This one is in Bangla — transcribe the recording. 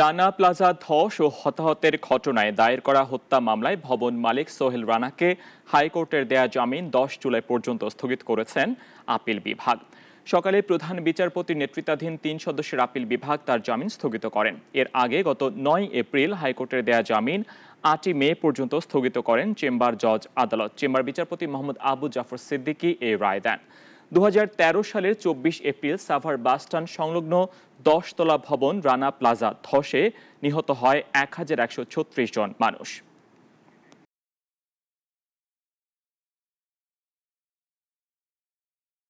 রানা প্লাজা ধস ও হতাহতের ঘটনায় দায়ের করা হত্যা মামলায় ভবন মালিক সোহেল রানাকে হাইকোর্টের দেয়া জামিন দশ জুলাই পর্যন্ত স্থগিত করেছেন আপিল বিভাগ সকালে প্রধান বিচারপতির নেতৃত্বাধীন তিন সদস্যের আপিল বিভাগ তার জামিন স্থগিত করেন এর আগে গত নয় এপ্রিল হাইকোর্টের দেয়া জামিন আটই মে পর্যন্ত স্থগিত করেন চেম্বার জজ আদালত চেম্বার বিচারপতি মোহাম্মদ আবু জাফর সিদ্দিকী এই রায় দেন দু সালের চব্বিশ এপ্রিল সাভার বাসস্ট্যান্ড সংলগ্ন দশতলা ভবন রানা প্লাজা ধসে নিহত হয় এক হাজার একশো জন মানুষ